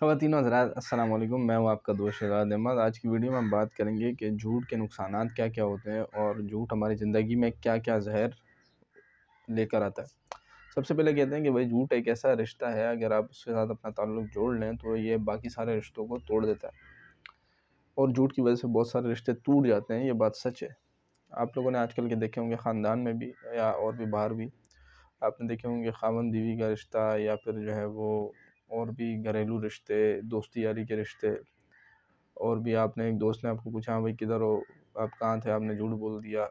ख़वान हज़रा असल मैं हूँ आपका दोस्त शराज अहमद आज की वीडियो में हम बात करेंगे कि झूठ के नुकसान क्या क्या होते हैं और झूठ हमारी ज़िंदगी में क्या क्या जहर लेकर आता है सबसे पहले कहते हैं कि भाई झूठ एक ऐसा रिश्ता है अगर आप उसके साथ अपना ताल्लुक जोड़ लें तो ये बाकी सारे रिश्तों को तोड़ देता है और झूठ की वजह से बहुत सारे रिश्ते टूट जाते हैं ये बात सच है आप लोगों ने आजकल के देखे होंगे ख़ानदान में भी या और भी बाहर भी आपने देखे होंगे खामन बीवी का रिश्ता या फिर जो है वो और भी घरेलू रिश्ते दोस्ती यारी के रिश्ते और भी आपने एक दोस्त ने आपको पूछा हाँ भाई किधर हो आप कहाँ थे आपने झूठ बोल दिया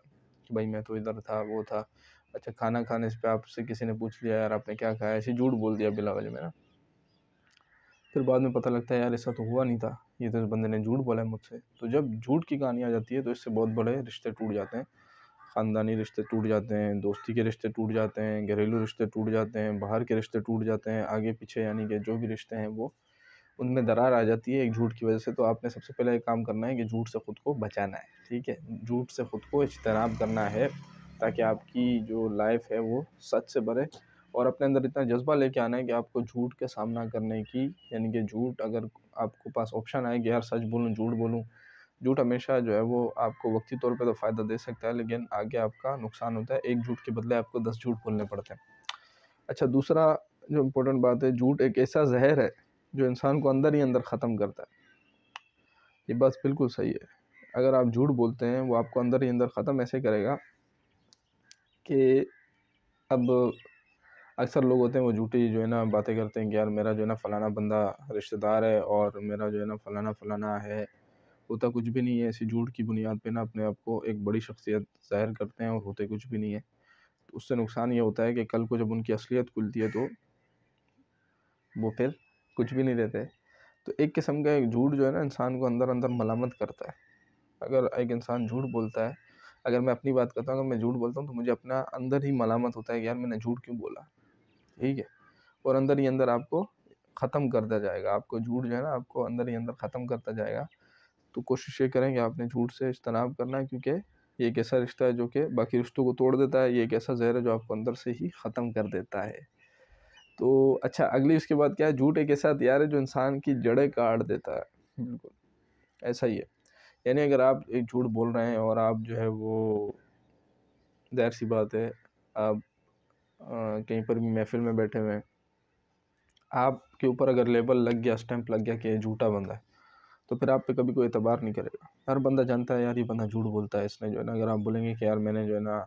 कि भाई मैं तो इधर था वो था अच्छा खाना खाने से पे आपसे किसी ने पूछ लिया यार आपने क्या खाया ऐसे झूठ बोल दिया बिला वाले मेरा फिर बाद में पता लगता है यार ऐसा तो हुआ नहीं था ये तो इस बंदे ने झूठ बोला है मुझसे तो जब झूठ की कहानी आ जाती है तो इससे बहुत बड़े रिश्ते टूट जाते हैं ख़ानदानी रिश्ते टूट जाते हैं दोस्ती के रिश्ते टूट जाते हैं घरेलू रिश्ते टूट जाते हैं बाहर के रिश्ते टूट जाते हैं आगे पीछे यानी कि जो भी रिश्ते हैं वो उनमें दरार आ जाती है एक झूठ की वजह से तो आपने सबसे पहले एक काम करना है कि झूठ से ख़ुद को बचाना है ठीक है झूठ से ख़ुद को इजतनाब करना है ताकि आपकी जो लाइफ है वो सच से भरे और अपने अंदर इतना जज्बा लेके आना है कि आपको झूठ का सामना करने की यानी कि झूठ अगर आपको पास ऑप्शन आए कि यार सच बोलूँ झूठ बोलूँ झूठ हमेशा जो है वो आपको वक्ती तौर पे तो फ़ायदा दे सकता है लेकिन आगे आपका नुकसान होता है एक झूठ के बदले आपको दस झूठ बोलने पड़ते हैं अच्छा दूसरा जो इम्पोर्टेंट बात है झूठ एक ऐसा जहर है जो इंसान को अंदर ही अंदर ख़त्म करता है ये बात बिल्कुल सही है अगर आप झूठ बोलते हैं वो आपको अंदर ही अंदर ख़त्म ऐसे करेगा कि अब अक्सर लोग होते हैं वो झूठी जो है ना बातें करते हैं कि यार मेरा जो है ना फ़लाना बंदा रिश्तेदार है और मेरा जो है ना फ़लाना फ़लाना है होता कुछ भी नहीं है ऐसी झूठ की बुनियाद पे ना अपने आप को एक बड़ी शख्सियत ज़ाहिर करते हैं और होते कुछ भी नहीं है तो उससे नुकसान ये होता है कि कल को जब उनकी असलियत खुलती है तो वो फिर कुछ भी नहीं देते तो एक किस्म का एक झूठ जो है ना इंसान को अंदर अंदर मलामत करता है अगर एक इंसान झूठ बोलता है अगर मैं अपनी बात करता हूँ अगर मैं झूठ बोलता हूँ तो मुझे अपना अंदर ही मलामत होता है कि यार मैंने झूठ क्यों बोला ठीक है और अंदर ही अंदर आपको ख़त्म करता जाएगा आपको झूठ जो है ना आपको अंदर ही अंदर ख़त्म करता जाएगा तो कोशिश ये करें कि आपने झूठ से इज्तनाब करना है क्योंकि ये एक ऐसा रिश्ता है जो कि बाकी रिश्तों को तोड़ देता है ये एक ऐसा जहर है जो आपको अंदर से ही ख़त्म कर देता है तो अच्छा अगली उसके बाद क्या है झूठ एक ऐसा हथियार है जो इंसान की जड़ें काट देता है बिल्कुल ऐसा ही है यानी अगर आप एक झूठ बोल रहे हैं और आप जो है वो जाहिर सी बात है आप कहीं पर भी महफिल में बैठे हुए हैं आपके ऊपर अगर लेबल लग गया स्टैंप लग गया कि झूठा बंदा है तो फिर आप पे कभी कोई एतबार नहीं करेगा हर बंदा जानता है यार ये बंदा झूठ बोलता है इसने जो है ना अगर आप बोलेंगे कि यार मैंने जो है ना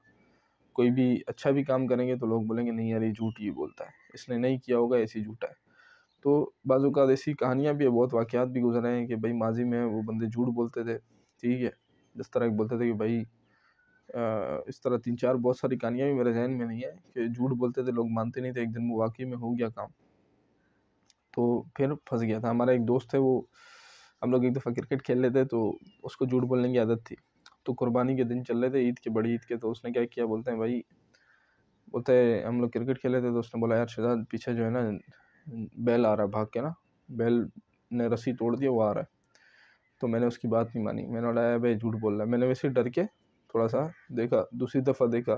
कोई भी अच्छा भी काम करेंगे तो लोग बोलेंगे नहीं यार ये झूठ ये बोलता है इसने नहीं किया होगा ऐसी झूठा है तो का ऐसी कहानियाँ भी है बहुत वाक़ात भी गुजरे हैं कि भाई माजी में वो बंदे झूठ बोलते थे ठीक है जिस तरह बोलते थे कि भाई इस तरह तीन चार बहुत सारी कहानियाँ भी मेरे जहन में नहीं है कि झूठ बोलते थे लोग मानते नहीं थे एक दिन वो वाकई में हो गया काम तो फिर फंस गया था हमारा एक दोस्त है वो हम लोग एक दफ़ा क्रिकेट खेल लेते तो उसको झूठ बोलने की आदत थी तो कुर्बानी के दिन चल रहे थे ईद के बड़ी ईद के तो उसने क्या किया बोलते हैं भाई बोलते हैं हम लोग क्रिकेट खेले थे तो उसने बोला यार शहजाद पीछे जो है ना बैल आ रहा है भाग के ना बैल ने रस्सी तोड़ दिया वो आ रहा है तो मैंने उसकी बात नहीं मानी मैंने बोला भाई झूठ बोल रहा है मैंने वैसे डर के थोड़ा सा देखा दूसरी दफ़ा देखा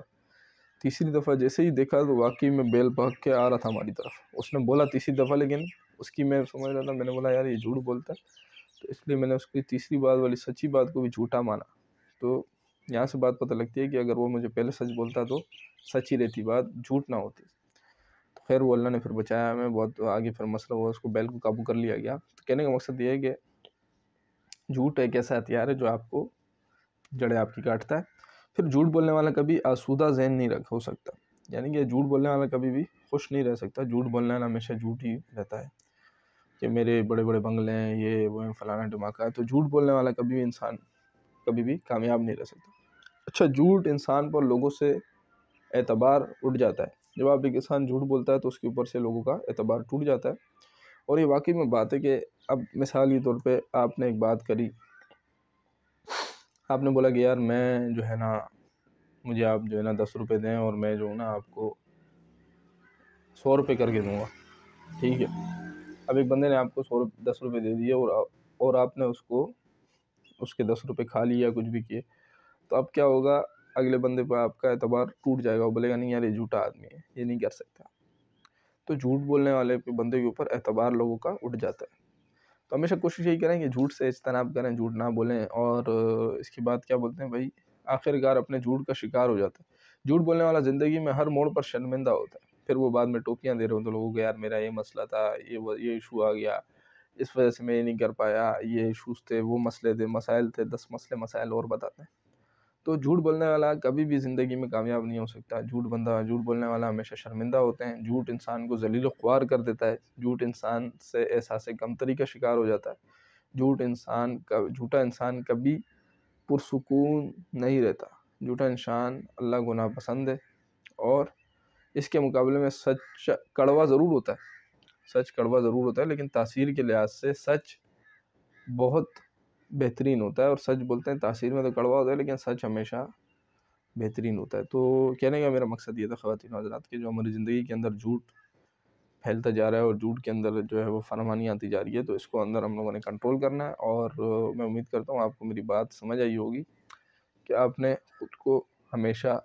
तीसरी दफ़ा जैसे ही देखा तो वाकई में बैल भाग के आ रहा था हमारी तरफ उसने बोला तीसरी दफ़ा लेकिन उसकी मैं समझ रहा था मैंने बोला यार ये झूठ बोलता है तो इसलिए मैंने उसकी तीसरी बात वाली सच्ची बात को भी झूठा माना तो यहाँ से बात पता लगती है कि अगर वो मुझे पहले सच बोलता तो सच्ची रहती बात झूठ ना होती तो खैर वो अल्लाह ने फिर बचाया हमें बहुत आगे फिर मसला हुआ उसको बैल को काबू कर लिया गया तो कहने का मकसद ये है कि झूठ एक ऐसा हथियार है जो आपको जड़े आपकी काटता है फिर झूठ बोलने वाला कभी आसूदा जहन नहीं रख हो सकता यानी कि झूठ बोलने वाला कभी भी खुश नहीं रह सकता झूठ बोलने वाला हमेशा झूठ ही रहता है कि मेरे बड़े बड़े बंगले हैं ये वो हैं फलाना धमाका है तो झूठ बोलने वाला कभी भी इंसान कभी भी कामयाब नहीं रह सकता अच्छा झूठ इंसान पर लोगों से एतबार उठ जाता है जब आप एक इंसान झूठ बोलता है तो उसके ऊपर से लोगों का एतबार टूट जाता है और ये वाकई में बात है कि अब मिसाल के तौर पे आपने एक बात करी आपने बोला कि यार मैं जो है ना मुझे आप जो है ना दस रुपये दें और मैं जो हूँ ना आपको सौ रुपये करके दूँगा ठीक है अब एक बंदे ने आपको सौ दस रुपये दे दिए और और आपने उसको उसके दस रुपये खा लिया कुछ भी किए तो अब क्या होगा अगले बंदे पर आपका एतबार टूट जाएगा वो बोलेगा नहीं यार ये झूठा आदमी है ये नहीं कर सकता तो झूठ बोलने वाले के बंदे के ऊपर एतबार लोगों का उठ जाता है तो हमेशा कोशिश यही करें कि झूठ से इजतनाब करें झूठ ना बोलें और इसके बाद क्या बोलते हैं भाई आखिरकार अपने झूठ का शिकार हो जाता है झूठ बोलने वाला ज़िंदगी में हर मोड़ पर शर्मिंदा होता है फिर वो बाद में टोपियाँ दे रहे हों तो लोगों को यार मेरा ये मसला था ये ये इशू आ गया इस वजह से मैं ये नहीं कर पाया ये इशूज़ थे वो मसले थे मसाइल थे दस मसले मसाइल और बताते हैं तो झूठ बोलने वाला कभी भी ज़िंदगी में कामयाब नहीं हो सकता झूठ बंदा झूठ बोलने वाला हमेशा शर्मिंदा होते हैं झूठ इंसान को जलील ख्वार कर देता है झूठ इंसान से एहसास कमतरी का शिकार हो जाता है झूठ इंसान का झूठा इंसान कभी पुरसकून नहीं रहता झूठा इंसान अल्लाह को नापसंद है और इसके मुकाबले में सच कड़वा ज़रूर होता है सच कड़वा ज़रूर होता है लेकिन तासीर के लिहाज से सच बहुत बेहतरीन होता है और सच बोलते हैं तासीर में तो कड़वा होता है लेकिन सच हमेशा बेहतरीन होता है तो कहने का मेरा मकसद ये था ख़वान हजरात के जो हमारी ज़िंदगी के अंदर झूठ फैलता जा रहा है और झूठ के अंदर जो है वो फरमानी आती जा रही है तो इसको अंदर हम लोगों ने कंट्रोल करना है और मैं उम्मीद करता हूँ आपको मेरी बात समझ आई होगी कि आपने खुद को हमेशा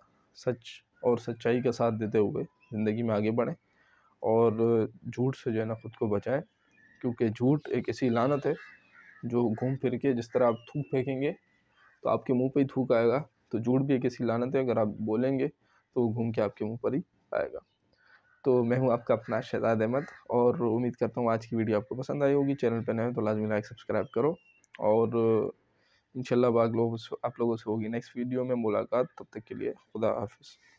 सच और सच्चाई का साथ देते हुए ज़िंदगी में आगे बढ़ें और झूठ से जो है ना ख़ुद को बचाएं क्योंकि झूठ एक ऐसी लानत है जो घूम फिर के जिस तरह आप थूक फेंकेंगे तो आपके मुंह पे ही थूक आएगा तो झूठ भी एक ऐसी लानत है अगर आप बोलेंगे तो वो घूम के आपके मुंह पर ही आएगा तो मैं हूँ आपका अपना शहजाद अहमद और उम्मीद करता हूँ आज की वीडियो आपको पसंद आई होगी चैनल पर नए तो लाजमी लाइक सब्सक्राइब करो और इन आप से आप लोगों से होगी नेक्स्ट वीडियो में मुलाकात तब तक के लिए खुदा हाफिज़